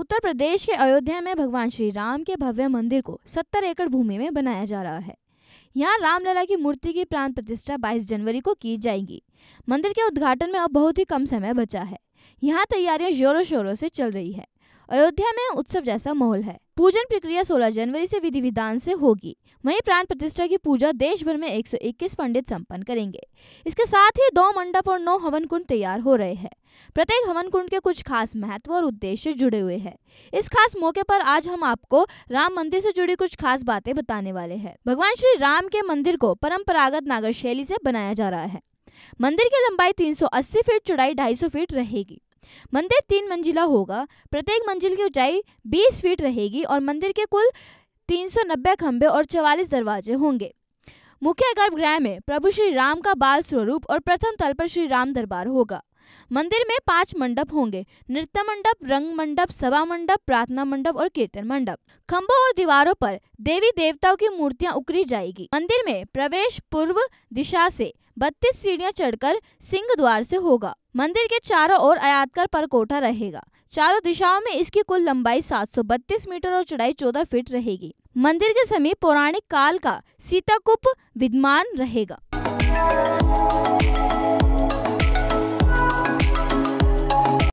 उत्तर प्रदेश के अयोध्या में भगवान श्री राम के भव्य मंदिर को 70 एकड़ भूमि में बनाया जा रहा है यहाँ रामलला की मूर्ति की प्राण प्रतिष्ठा 22 जनवरी को की जाएगी मंदिर के उद्घाटन में अब बहुत ही कम समय बचा है यहाँ तैयारियां जोरों शोरों से चल रही है अयोध्या में उत्सव जैसा माहौल है पूजन प्रक्रिया 16 जनवरी से विधि विधान से होगी वहीं प्राण प्रतिष्ठा की पूजा देश भर में 121 पंडित संपन्न करेंगे इसके साथ ही दो मंडप और नौ हवन कुंड तैयार हो रहे हैं प्रत्येक हवन कुंड के कुछ खास महत्व और उद्देश्य जुड़े हुए हैं इस खास मौके पर आज हम आपको राम मंदिर से जुड़ी कुछ खास बातें बताने वाले हैं भगवान श्री राम के मंदिर को परंपरागत नागर शैली से बनाया जा रहा है मंदिर की लंबाई 380 फीट चौड़ाई 250 फीट रहेगी मंदिर तीन मंजिला होगा प्रत्येक मंजिल की ऊंचाई 20 फीट रहेगी और मंदिर के कुल 390 खंभे और 44 दरवाजे होंगे मुख्य गर्भगृह में प्रभु श्री राम का बाल स्वरूप और प्रथम तल पर श्री राम दरबार होगा मंदिर में पांच मंडप होंगे नृत्य मंडप रंग मंडप सभा मंडप प्रार्थना मंडप और कीर्तन मंडप खम्भों और दीवारों पर देवी देवताओं की मूर्तियां उकरी जाएगी मंदिर में प्रवेश पूर्व दिशा से बत्तीस सीढ़ियां चढ़कर सिंह द्वार से होगा मंदिर के चारों ओर आयातकर परकोटा रहेगा चारों दिशाओं में इसकी कुल लंबाई 732 मीटर और चौड़ाई 14 फीट रहेगी मंदिर के समीप पौराणिक काल का सीताकुप विद्यमान रहेगा